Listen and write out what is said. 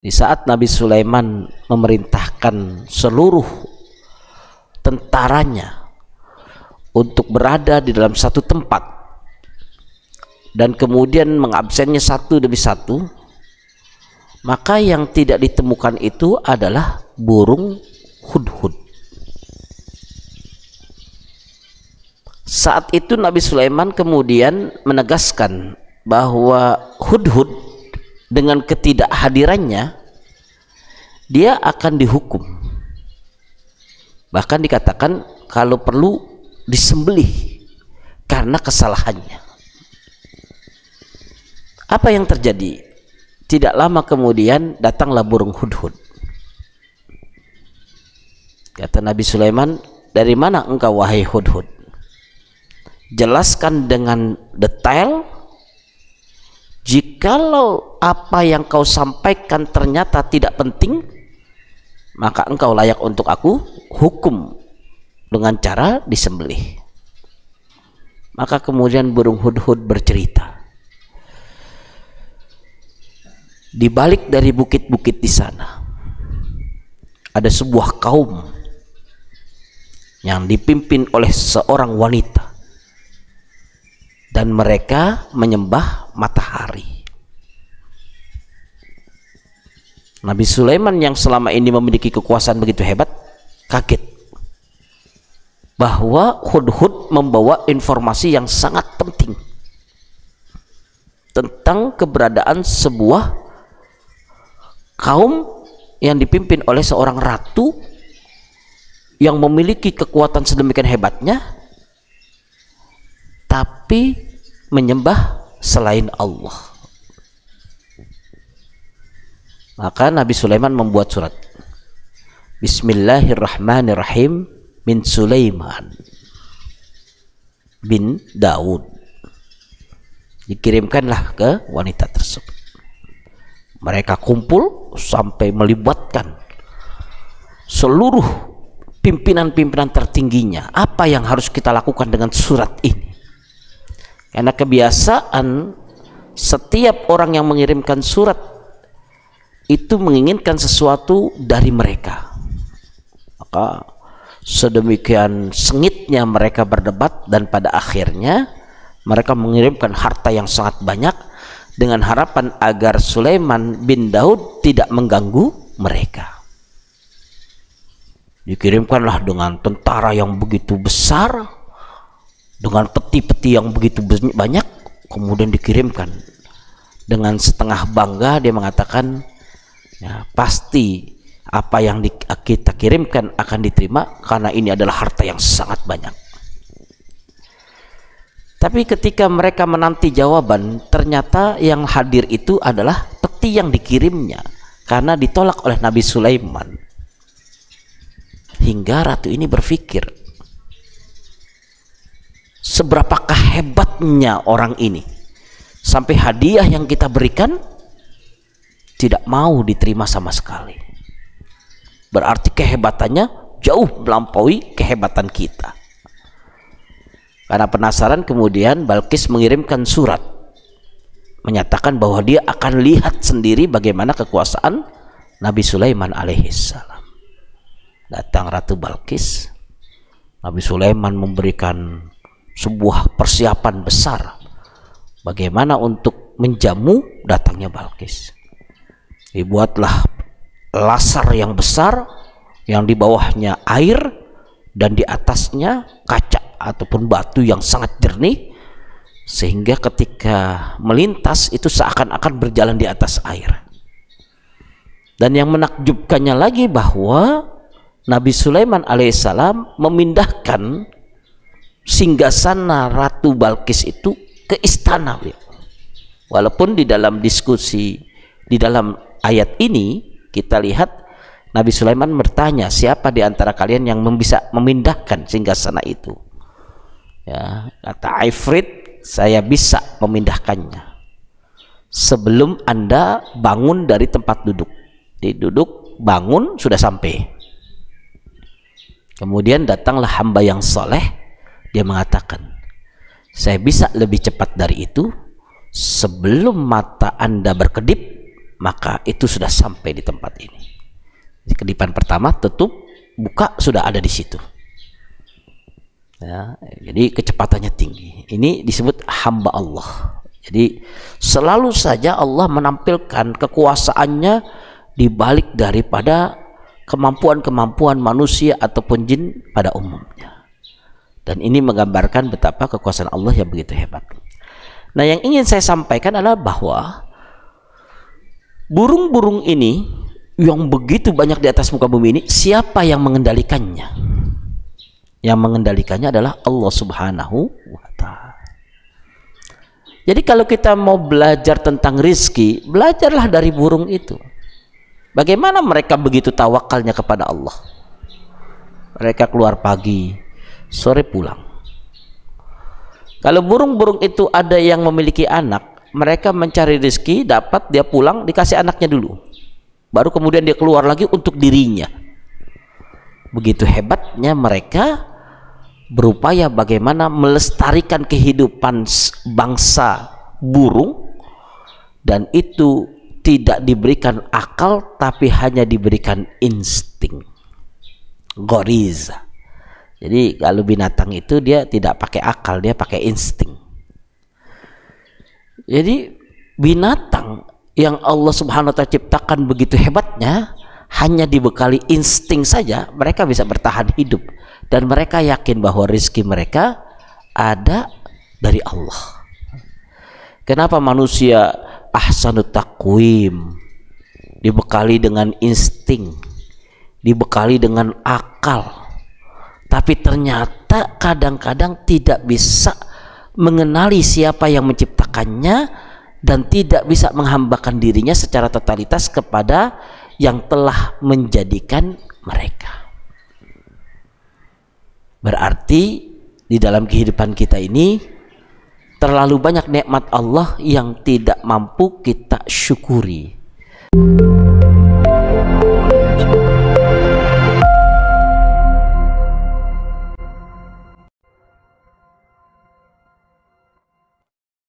Di saat Nabi Sulaiman memerintahkan seluruh tentaranya untuk berada di dalam satu tempat dan kemudian mengabsennya satu demi satu, maka yang tidak ditemukan itu adalah burung hudhud. Saat itu Nabi Sulaiman kemudian menegaskan bahwa hudhud -hud dengan ketidakhadirannya dia akan dihukum bahkan dikatakan kalau perlu disembelih karena kesalahannya apa yang terjadi tidak lama kemudian datanglah burung hudhud kata Nabi Sulaiman dari mana engkau wahai hudhud jelaskan dengan detail jikalau apa yang kau sampaikan ternyata tidak penting maka engkau layak untuk aku hukum dengan cara disembelih maka kemudian burung hudhud bercerita di balik dari bukit-bukit di sana ada sebuah kaum yang dipimpin oleh seorang wanita dan mereka menyembah matahari. Nabi Sulaiman yang selama ini memiliki kekuasaan begitu hebat kaget bahwa Hudhud membawa informasi yang sangat penting tentang keberadaan sebuah kaum yang dipimpin oleh seorang ratu yang memiliki kekuatan sedemikian hebatnya tapi menyembah selain Allah. Maka Nabi Sulaiman membuat surat. Bismillahirrahmanirrahim min Sulaiman bin Daud. Dikirimkanlah ke wanita tersebut. Mereka kumpul sampai melibatkan seluruh pimpinan-pimpinan tertingginya. Apa yang harus kita lakukan dengan surat ini? karena kebiasaan setiap orang yang mengirimkan surat itu menginginkan sesuatu dari mereka maka sedemikian sengitnya mereka berdebat dan pada akhirnya mereka mengirimkan harta yang sangat banyak dengan harapan agar Sulaiman bin Daud tidak mengganggu mereka dikirimkanlah dengan tentara yang begitu besar dengan peti-peti yang begitu banyak kemudian dikirimkan dengan setengah bangga dia mengatakan ya, pasti apa yang di, kita kirimkan akan diterima karena ini adalah harta yang sangat banyak tapi ketika mereka menanti jawaban ternyata yang hadir itu adalah peti yang dikirimnya karena ditolak oleh Nabi Sulaiman hingga ratu ini berpikir seberapakah hebatnya orang ini sampai hadiah yang kita berikan tidak mau diterima sama sekali berarti kehebatannya jauh melampaui kehebatan kita karena penasaran kemudian Balkis mengirimkan surat menyatakan bahwa dia akan lihat sendiri bagaimana kekuasaan Nabi Sulaiman alaihissalam datang Ratu Balkis Nabi Sulaiman memberikan sebuah persiapan besar bagaimana untuk menjamu datangnya Balkis. Dibuatlah lasar yang besar yang di bawahnya air dan di atasnya kaca ataupun batu yang sangat jernih sehingga ketika melintas itu seakan-akan berjalan di atas air. Dan yang menakjubkannya lagi bahwa Nabi Sulaiman alaihissalam memindahkan singgasana Ratu Balkis itu ke istana ya. Walaupun di dalam diskusi di dalam ayat ini kita lihat Nabi Sulaiman bertanya siapa di antara kalian yang bisa memindahkan singgasana itu ya kata Ifrit saya bisa memindahkannya sebelum anda bangun dari tempat duduk duduk, bangun sudah sampai kemudian datanglah hamba yang soleh dia mengatakan, saya bisa lebih cepat dari itu sebelum mata Anda berkedip, maka itu sudah sampai di tempat ini. Kedipan pertama tutup, buka sudah ada di situ. Ya, jadi kecepatannya tinggi. Ini disebut hamba Allah. Jadi selalu saja Allah menampilkan kekuasaannya di balik daripada kemampuan-kemampuan manusia ataupun jin pada umumnya. Dan ini menggambarkan betapa kekuasaan Allah yang begitu hebat. Nah, yang ingin saya sampaikan adalah bahwa burung-burung ini yang begitu banyak di atas muka bumi ini, siapa yang mengendalikannya? Yang mengendalikannya adalah Allah Subhanahu wa taala. Jadi kalau kita mau belajar tentang rizki, belajarlah dari burung itu. Bagaimana mereka begitu tawakalnya kepada Allah? Mereka keluar pagi, sore pulang kalau burung-burung itu ada yang memiliki anak mereka mencari rezeki dapat dia pulang dikasih anaknya dulu baru kemudian dia keluar lagi untuk dirinya begitu hebatnya mereka berupaya bagaimana melestarikan kehidupan bangsa burung dan itu tidak diberikan akal tapi hanya diberikan insting goriza jadi kalau binatang itu dia tidak pakai akal, dia pakai insting. Jadi binatang yang Allah Subhanahu wa taala ciptakan begitu hebatnya hanya dibekali insting saja mereka bisa bertahan hidup dan mereka yakin bahwa rezeki mereka ada dari Allah. Kenapa manusia ahsanut takwim dibekali dengan insting, dibekali dengan akal, tapi ternyata kadang-kadang tidak bisa mengenali siapa yang menciptakannya dan tidak bisa menghambakan dirinya secara totalitas kepada yang telah menjadikan mereka. Berarti di dalam kehidupan kita ini terlalu banyak nikmat Allah yang tidak mampu kita syukuri.